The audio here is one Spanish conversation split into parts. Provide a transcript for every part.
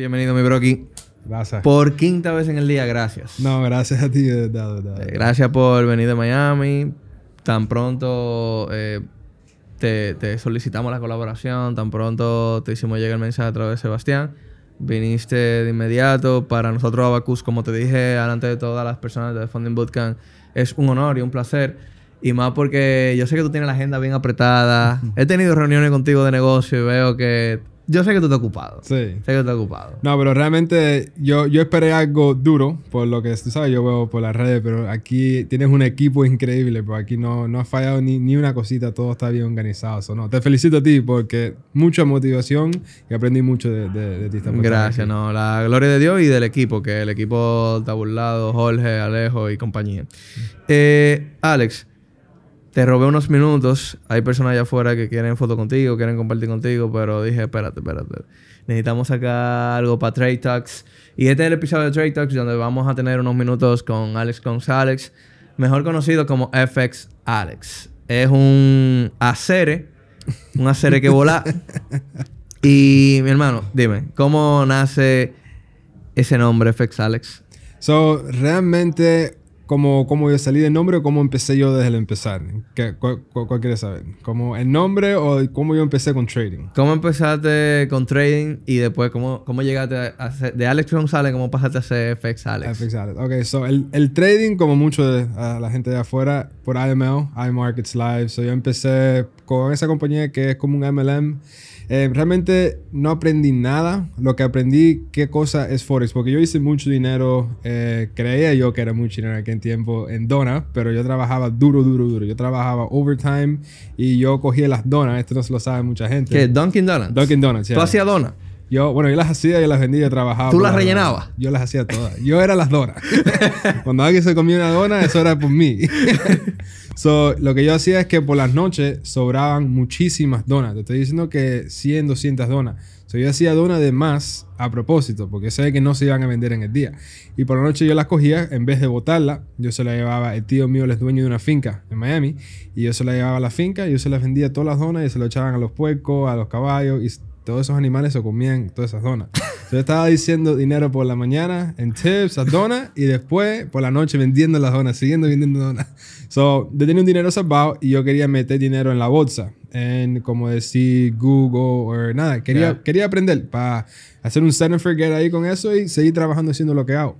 Bienvenido, mi bro, Gracias. Por quinta vez en el día, gracias. No, gracias a ti, de verdad, Gracias por venir de Miami. Tan pronto eh, te, solicitamos la colaboración, tan pronto te hicimos llegar el mensaje a través de Sebastián. Viniste de inmediato. Para nosotros, Abacus, como te dije, delante de todas las personas de Funding Bootcamp, es un honor y un placer. Y más porque yo sé que tú tienes la agenda bien apretada. He tenido reuniones contigo de negocio y veo que yo sé que tú estás ocupado. Sí. Sé que tú estás ocupado. No, pero realmente yo, yo esperé algo duro, por lo que tú sabes, yo veo por las redes, pero aquí tienes un equipo increíble, Porque aquí no, no has fallado ni, ni una cosita, todo está bien organizado. no. Te felicito a ti porque mucha motivación y aprendí mucho de, de, ti también. Gracias, no, la gloria de Dios y del equipo, que el equipo está burlado, Jorge, Alejo y compañía. Eh, Alex, te robé unos minutos. Hay personas allá afuera que quieren foto contigo, quieren compartir contigo, pero dije, espérate, espérate. Necesitamos sacar algo para Trade Talks. Y este es el episodio de Trade Talks donde vamos a tener unos minutos con Alex González, mejor conocido como FX Alex. Es un acere, un acere que vola. y mi hermano, dime, ¿cómo nace ese nombre FX Alex? So, realmente cómo, cómo yo salí del nombre o cómo empecé yo desde el empezar. ¿Qué, cuál, quieres saber? ¿Cómo el nombre o cómo yo empecé con trading? ¿Cómo empezaste con trading y después cómo, cómo llegaste a hacer, de Alex González, cómo pasaste a ser FX Alex? FX Alex. Ok, so el, el trading, como mucho de la gente de afuera, por IML, iMarkets Live. yo empecé con esa compañía que es como un MLM. Eh, realmente no aprendí nada. Lo que aprendí, qué cosa es Forex. Porque yo hice mucho dinero, eh, creía yo que era mucho dinero en aquel tiempo en dona pero yo trabajaba duro, duro, duro. Yo trabajaba overtime y yo cogía las donas. Esto no se lo sabe mucha gente. ¿Qué? Dunkin' Donuts. Dunkin' Donuts, hacías yo, bueno, yo las hacía, yo las vendía, yo trabajaba. ¿Tú las rellenabas? yo las hacía todas. Yo era las donas. Cuando alguien se comía una dona, eso era por mí. so, lo que yo hacía es que por las noches sobraban muchísimas donas. Te estoy diciendo que 100, 200 donas. yo hacía donas de más a propósito, porque sabía que no se iban a vender en el día. Y por la noche yo las cogía, en vez de botarla, yo se la llevaba. El tío mío es dueño de una finca en Miami, y yo se la llevaba a la finca, y yo se las vendía todas las donas y se lo echaban a los puercos, a los caballos, y todos esos animales se comían todas esas donas. Yo estaba diciendo dinero por la mañana en tips, a donas, y después por la noche vendiendo las donas, siguiendo vendiendo donas. So, yo tenía un dinero salvado y yo quería meter dinero en la bolsa, en como decir Google o nada. Quería, quería aprender para hacer un set and forget ahí con eso y seguir trabajando haciendo lo que hago.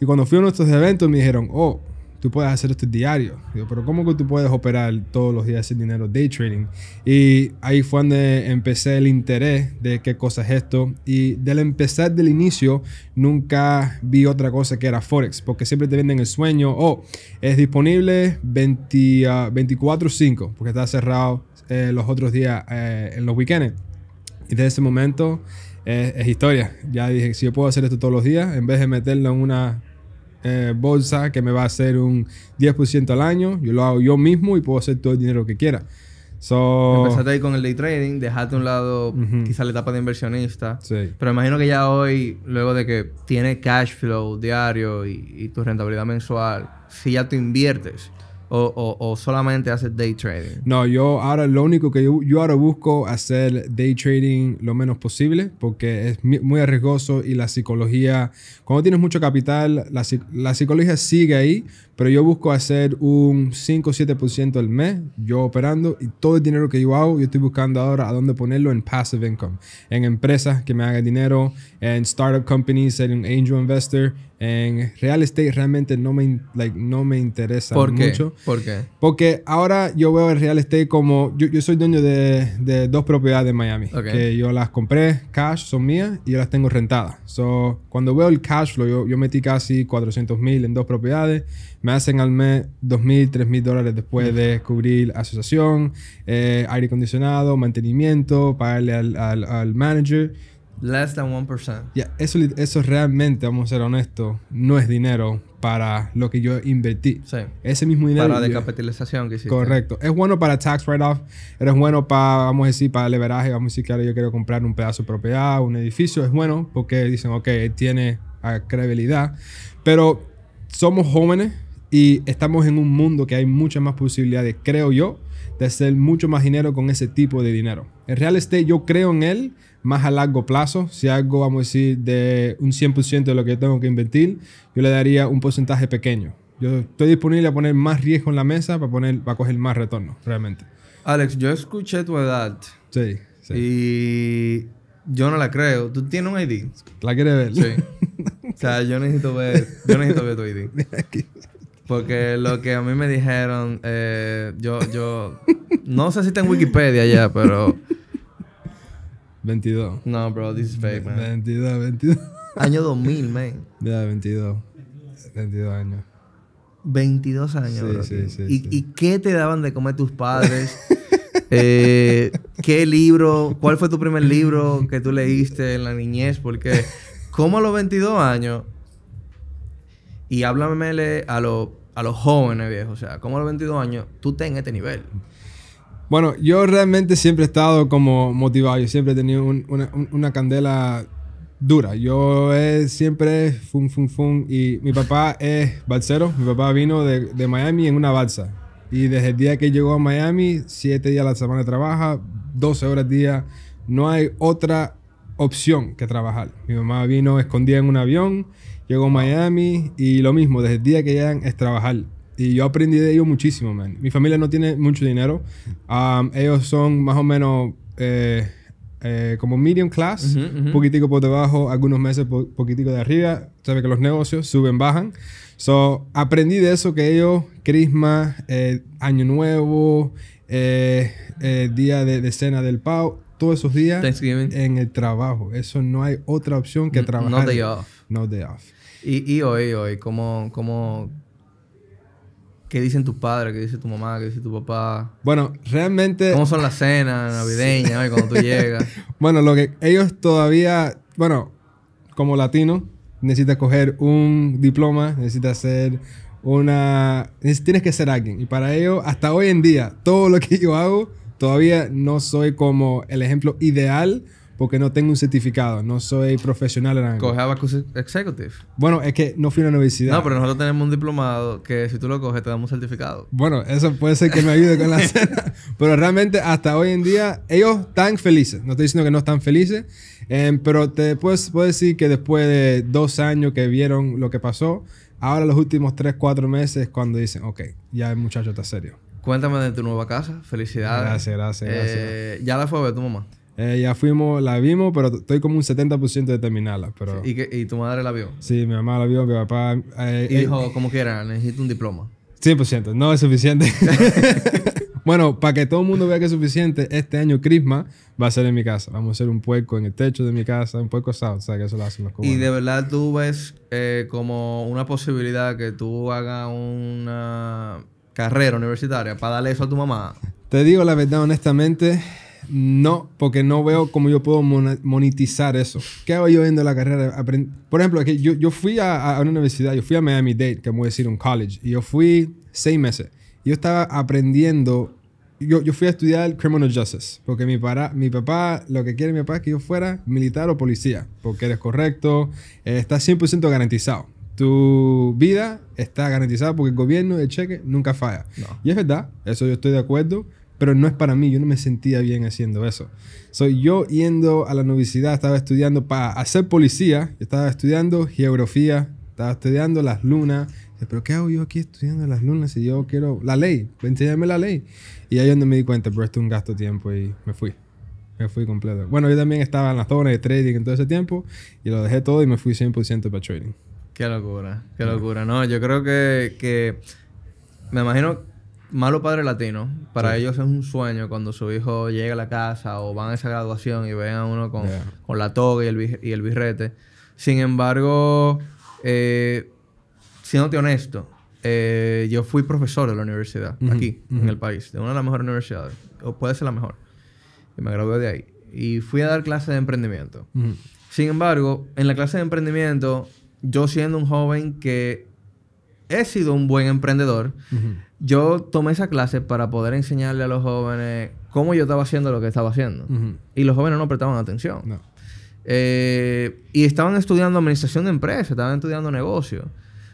Y cuando fui a nuestros eventos me dijeron, oh, tú puedes hacer esto diario. pero ¿cómo que tú puedes operar todos los días ese dinero day trading? Y ahí fue donde empecé el interés de qué cosa es esto. Y del empezar del inicio, nunca vi otra cosa que era Forex, porque siempre te venden el sueño, oh, es disponible 24/5, ah, porque está cerrado eh, los otros días eh, en los weekends. Y desde ese momento... Eh, es historia. Ya dije, si yo puedo hacer esto todos los días, en vez de meterlo en una eh, bolsa que me va a hacer un 10% al año. Yo lo hago yo mismo y puedo hacer todo el dinero que quiera. Empezaste ahí con el day trading, dejaste a un lado quizá la etapa de inversionista. Pero imagino que ya hoy, luego de que tienes cash flow diario y, y tu rentabilidad mensual, si ya tú inviertes, o, solamente haces day trading? No, yo ahora lo único que yo, yo, ahora busco hacer day trading lo menos posible porque es muy arriesgoso y la psicología, cuando tienes mucho capital, la, la psicología sigue ahí, pero yo busco hacer un 5 o 7% al mes, yo operando, y todo el dinero que yo hago, yo estoy buscando ahora a dónde ponerlo en passive income, en empresas que me hagan dinero, en startup companies, en un angel investor, en real estate realmente no me, like, no me interesa ¿Por qué? mucho. ¿Por qué? Porque ahora yo veo el real estate como. Yo, yo soy dueño de, de, dos propiedades en Miami. Que yo las compré cash, son mías y yo las tengo rentadas. So, cuando veo el cash flow, yo, yo metí casi 400 mil en dos propiedades me hacen al mes 2.000, 3.000 dólares después de cubrir asociación, eh, aire acondicionado, mantenimiento, pagarle al, al, manager. Less than 1%. eso, eso realmente, vamos a ser honestos, no es dinero para lo que yo invertí. Ese mismo dinero. Para decapitalización que hiciste. Correcto. Es bueno para tax write-off, es bueno para, vamos a decir, para leveraje, vamos a decir que yo quiero comprar un pedazo de propiedad, un edificio, es bueno porque dicen, ok, tiene ah, credibilidad, pero somos jóvenes, y estamos en un mundo que hay muchas más posibilidades, creo yo, de hacer mucho más dinero con ese tipo de dinero. El real estate yo creo en él más a largo plazo. Si algo, vamos a decir, de un 100% de lo que tengo que invertir, yo le daría un porcentaje pequeño. Yo estoy disponible a poner más riesgo en la mesa para, poner, para coger más retorno, realmente. Alex, yo escuché tu edad. Sí, sí. Y yo no la creo. ¿Tú tienes un ID? ¿La quieres ver? Sí. o sea, yo necesito ver, yo necesito ver tu ID. Aquí. Porque lo que a mí me dijeron, eh, yo, yo, no sé si está en Wikipedia ya, pero... 22. No, bro, this is fake, man. 22, 22. Año 2000, man. Ya, 22. 22 años. 22 años, bro. Sí, sí, ¿Y, ¿Y qué te daban de comer tus padres? Eh, ¿Qué libro? ¿Cuál fue tu primer libro que tú leíste en la niñez? Porque, ¿cómo a los 22 años y háblamele a, los a los jóvenes, viejos. O sea, como a los 22 años tú estás en este nivel. Bueno, yo realmente siempre he estado como motivado. Yo siempre he tenido una, candela dura. Yo siempre fum fum fum Y mi papá es balsero. Mi papá vino de, de Miami en una balsa. Y desde el día que llegó a Miami, siete días a la semana trabaja, 12 horas al día. No hay otra opción que trabajar. Mi mamá vino escondida en un avión Llego a Miami y lo mismo, desde el día que llegan es trabajar. Y yo aprendí de ellos muchísimo, man. Mi familia no tiene mucho dinero. Um, ellos son más o menos eh, eh, como medium class, un poquitico por debajo, algunos meses poquitico de arriba. Sabe que los negocios suben, bajan. So, aprendí de eso que ellos, Christmas, eh, Año Nuevo, Día de, Cena del Pau, todos esos días en el trabajo. Eso no hay otra opción que trabajar. No no de off. Y, hoy, hoy, ¿cómo, cómo, ¿Qué dicen tus padres? ¿Qué dice tu mamá? ¿Qué dice tu papá? Bueno, realmente... ¿Cómo son las cenas navideñas cuando tú llegas? bueno, lo que ellos todavía... Bueno, como latino, necesita coger un diploma, necesitas ser una... Tienes que ser alguien. Y para ello, hasta hoy en día, todo lo que yo hago, todavía no soy como el ejemplo ideal que no tengo un certificado, no soy profesional en algo. Coge Executive. Bueno, es que no fui a una universidad. No, pero nosotros tenemos un diplomado que si tú lo coges te damos un certificado. Bueno, eso puede ser que me ayude con la cena. Pero realmente hasta hoy en día ellos están felices. No estoy diciendo que no están felices, eh, pero te puedo, decir que después de dos años que vieron lo que pasó, ahora los últimos tres, cuatro meses cuando dicen, ok, ya el muchacho está serio. Cuéntame de tu nueva casa. Felicidades. Gracias, gracias. Eh, ¿Ya la fue a ver tu mamá? Eh, ya fuimos, la vimos, pero estoy como un 70% de terminarla. Pero... ¿y, que, tu madre la vio? Sí, mi mamá la vio, mi papá... y eh, dijo, eh. como quiera, necesito un diploma. 100%, no es suficiente. bueno, para que todo el mundo vea que es suficiente, este año Christmas va a ser en mi casa. Vamos a hacer un puerco en el techo de mi casa, un puerco asado. O sea, que eso lo hacen los Y de verdad tú ves como una posibilidad que tú hagas una carrera universitaria para darle eso a tu mamá. Te digo la verdad, honestamente, no, porque no veo cómo yo puedo monetizar eso. ¿Qué hago yo viendo la carrera? Por ejemplo, aquí, yo, yo fui a, una universidad, yo fui a Miami Dade, que voy a decir un college, y yo fui seis meses. Yo estaba aprendiendo, yo, yo fui a estudiar criminal justice, porque mi, para, mi papá, lo que quiere mi papá es que yo fuera militar o policía, porque eres correcto, eh, está 100% garantizado. Tu vida está garantizada porque el gobierno, el cheque, nunca falla. Y es verdad, eso yo estoy de acuerdo pero no es para mí, yo no me sentía bien haciendo eso. Soy yo yendo a la universidad, estaba estudiando para hacer policía, estaba estudiando geografía, estaba estudiando las lunas, pero ¿qué hago yo aquí estudiando las lunas si yo quiero la ley? Enséñame la ley. Y ahí es donde me di cuenta, pero esto es un gasto de tiempo y me fui. Me fui completo. Bueno, yo también estaba en la zona de trading en todo ese tiempo y lo dejé todo y me fui 100% para trading. Qué locura, qué ah. locura. No, yo creo que, que me imagino Malo Padre Latino, para ellos es un sueño cuando su hijo llega a la casa o van a esa graduación y ven a uno con, la toga y el, birrete. Sin embargo, eh, siéndote honesto, eh, yo fui profesor de la universidad, aquí, en el país, de una de las mejores universidades, o puede ser la mejor. Y me gradué de ahí. Y fui a dar clases de emprendimiento. Sin embargo, en la clase de emprendimiento, yo siendo un joven que he sido un buen emprendedor, yo tomé esa clase para poder enseñarle a los jóvenes cómo yo estaba haciendo lo que estaba haciendo. Y los jóvenes no prestaban atención. Eh, y estaban estudiando administración de empresas, estaban estudiando negocios.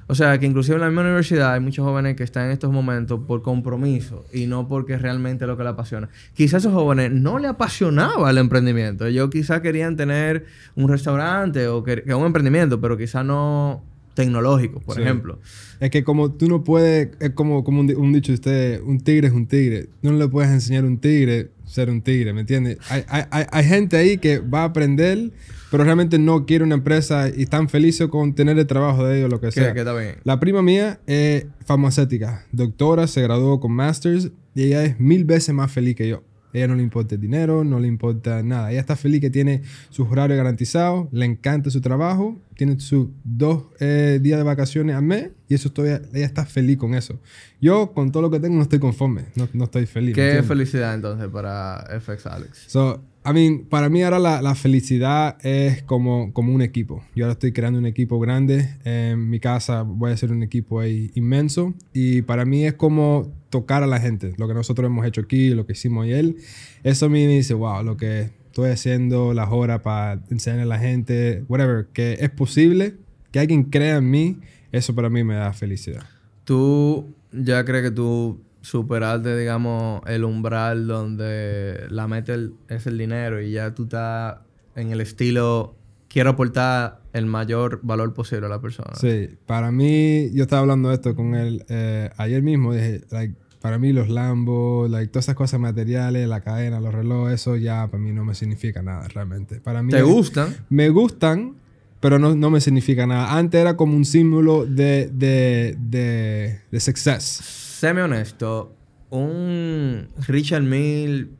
O sea, que inclusive en la misma universidad hay muchos jóvenes que están en estos momentos por compromiso y no porque realmente lo que les apasiona. Quizás esos jóvenes no le apasionaba el emprendimiento. Ellos quizás querían tener un restaurante o que un emprendimiento, pero quizás no tecnológico, por ejemplo. Es que como tú no puedes, es como, como un, dicho de usted, un tigre es un tigre. no le puedes enseñar a un tigre ser un tigre, ¿me entiendes? Hay, hay, gente ahí que va a aprender, pero realmente no quiere una empresa y están felices con tener el trabajo de ellos, lo que, sea. Que La prima mía es farmacéutica, doctora, se graduó con masters y ella es mil veces más feliz que yo. A ella no le importa el dinero, no le importa nada. Ella está feliz que tiene su horario garantizado, le encanta su trabajo tiene sus dos eh, días de vacaciones al mes y eso estoy ella está feliz con eso. Yo con todo lo que tengo no estoy conforme, no, no estoy feliz. ¿Qué felicidad entonces para FX Alex? So, I mean, para mí ahora la, la, felicidad es como, como un equipo. Yo ahora estoy creando un equipo grande. En mi casa voy a ser un equipo ahí inmenso. Y para mí es como tocar a la gente. Lo que nosotros hemos hecho aquí, lo que hicimos él. Eso a mí me dice, wow, lo que voy haciendo, las horas para enseñar a la gente, whatever, que es posible, que alguien crea en mí, eso para mí me da felicidad. Tú ya crees que tú superaste, digamos, el umbral donde la meta es el dinero y ya tú estás en el estilo, quiero aportar el mayor valor posible a la persona. Sí, para mí, yo estaba hablando de esto con él eh, ayer mismo, dije, like, para mí los lambos, like, todas esas cosas materiales, la cadena, los relojes, eso ya para mí no me significa nada realmente. Para mí ¿Te gustan? Me gustan, pero no, no, me significa nada. Antes era como un símbolo de, de, de, de success. Séme honesto, un Richard Mill...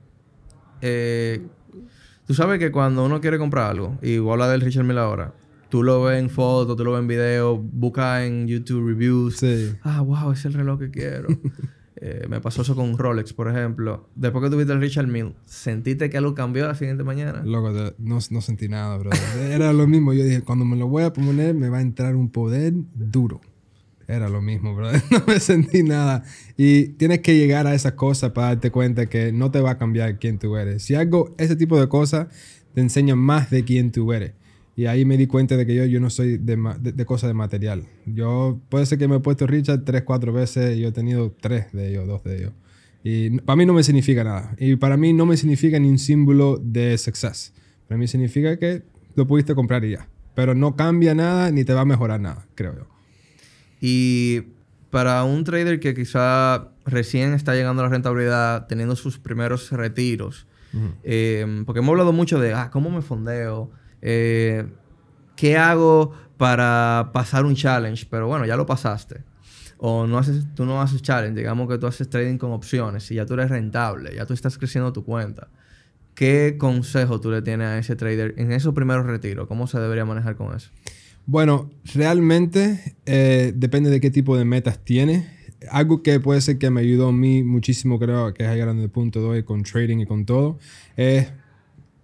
Eh, tú sabes que cuando uno quiere comprar algo, y voy a hablar del Richard Mill ahora, tú lo ves en fotos, tú lo ves en videos, busca en YouTube reviews. Sí. Ah, wow, es el reloj que quiero. Eh, me pasó eso con Rolex, por ejemplo. Después que tuviste el Richard Mille, ¿sentiste que algo cambió la siguiente mañana? Loco, no, no sentí nada, bro. Era lo mismo. Yo dije, cuando me lo voy a poner, me va a entrar un poder duro. Era lo mismo, bro. No me sentí nada. Y tienes que llegar a esas cosas para darte cuenta que no te va a cambiar quién tú eres. Si hago ese tipo de cosas, te enseña más de quién tú eres. Y ahí me di cuenta de que yo, yo no soy de, de, de cosas de material. Yo puede ser que me he puesto Richard tres, cuatro veces y yo he tenido tres de ellos, dos de ellos. Y para mí no me significa nada. Y para mí no me significa ni un símbolo de success. Para mí significa que lo pudiste comprar y ya. Pero no cambia nada ni te va a mejorar nada, creo yo. Y para un trader que quizá recién está llegando a la rentabilidad, teniendo sus primeros retiros, em, porque hemos hablado mucho de, ah, ¿cómo me fondeo? Eh, ¿qué hago para pasar un challenge? Pero bueno, ya lo pasaste. O no haces, tú no haces challenge, digamos que tú haces trading con opciones y ya tú eres rentable, ya tú estás creciendo tu cuenta. ¿Qué consejo tú le tienes a ese trader en esos primeros retiros? ¿Cómo se debería manejar con eso? Bueno, realmente eh, depende de qué tipo de metas tiene. Algo que puede ser que me ayudó a mí muchísimo, creo que es el grande punto de hoy con trading y con todo, es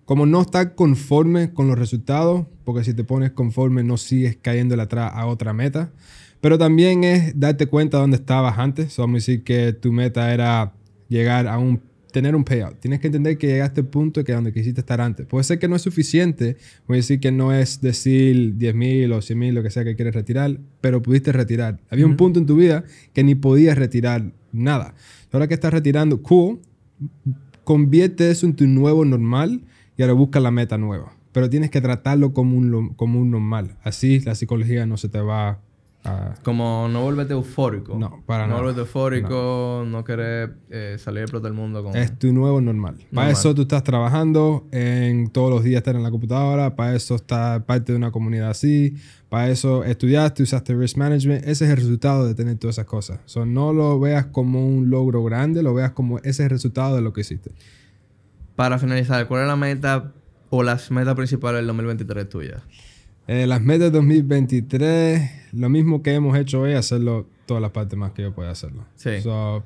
como no estar conforme con los resultados, porque si te pones conforme no sigues cayendo atrás a otra meta, pero también es darte cuenta de dónde estabas antes. vamos a decir que tu meta era llegar a un tener un payout. Tienes que entender que llegaste este punto que donde quisiste estar antes. Puede ser que no es suficiente, voy a decir que no es decir 10 mil o 100 mil, lo que sea que quieres retirar, pero pudiste retirar. Había un punto en tu vida que ni podías retirar nada. Ahora que estás retirando, cool, convierte eso en tu nuevo normal y ahora busca la meta nueva. Pero tienes que tratarlo como un, un normal. Así la psicología no se te va a... Como no volverte eufórico. No, para no nada. volverte eufórico, no, querer eh, salir por todo el mundo con... Es tu nuevo normal. Para eso tú estás trabajando, en todos los días estar en la computadora, para eso está parte de una comunidad así, para eso estudiaste, usaste risk management. Ese es el resultado de tener todas esas cosas. no lo veas como un logro grande, lo veas como ese es el resultado de lo que hiciste. Para finalizar, ¿cuál es la meta o las metas principales del 2023 tuyas? Eh, las metas del 2023, lo mismo que hemos hecho hoy, hacerlo todas las partes más que yo pueda hacerlo. Sí.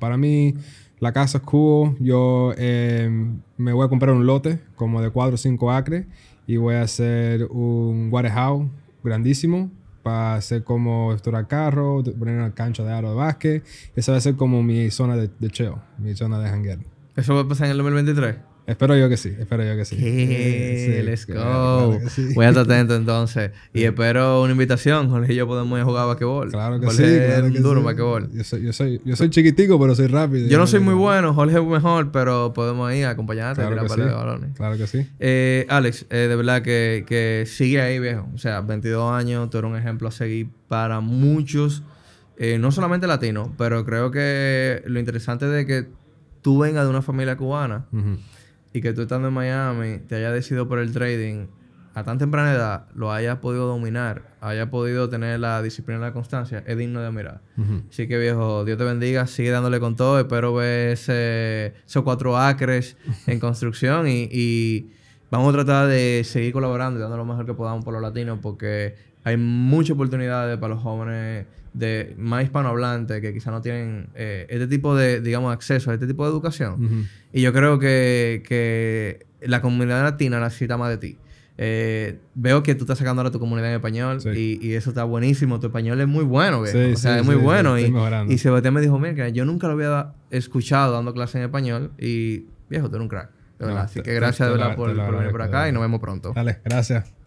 para mí, la casa es cool. Yo eh, me voy a comprar un lote como de 4 o 5 acres y voy a hacer un warehouse grandísimo para hacer como estorar carro, poner una cancha de aro de básquet. Esa va a ser como mi zona de, de chill, mi zona de hangar. ¿Eso va a pasar en el 2023? Espero yo que sí, espero yo que sí. sí, let's go. Voy a estar atento entonces. Y espero una invitación. Jorge y yo podemos ir a jugar a basquetbol. Claro que sí. es duro basquetbol. Yo soy, yo, soy, chiquitico, pero soy rápido. Yo no soy muy bueno, Jorge es mejor, pero podemos ir a acompañarte claro a pelea de balones. Claro que sí. Eh, Alex, eh, de verdad que, sigue ahí, viejo. O sea, 22 años, tú eres un ejemplo a seguir para muchos. Eh, no solamente latinos, pero creo que lo interesante de que tú vengas de una familia cubana y que tú estando en Miami te hayas decidido por el trading a tan temprana edad, lo hayas podido dominar, hayas podido tener la disciplina y la constancia, es digno de admirar. Así que viejo, Dios te bendiga, sigue dándole con todo, espero ver ese, esos cuatro acres en construcción y, y vamos a tratar de seguir colaborando y dando lo mejor que podamos por los latinos porque hay muchas oportunidades para los jóvenes de más hispanohablantes que quizá no tienen eh, este tipo de, digamos, acceso a este tipo de educación. Y yo creo que, la comunidad latina necesita más de ti. Eh, veo que tú estás sacando ahora tu comunidad en español y, eso está buenísimo. Tu español es muy bueno, o sea, es muy bueno. Y, y, Sebastián me dijo, mira, yo nunca lo había escuchado dando clases en español y, viejo, tú eres un crack. Así que gracias por, por venir por acá y nos vemos pronto. Dale, gracias.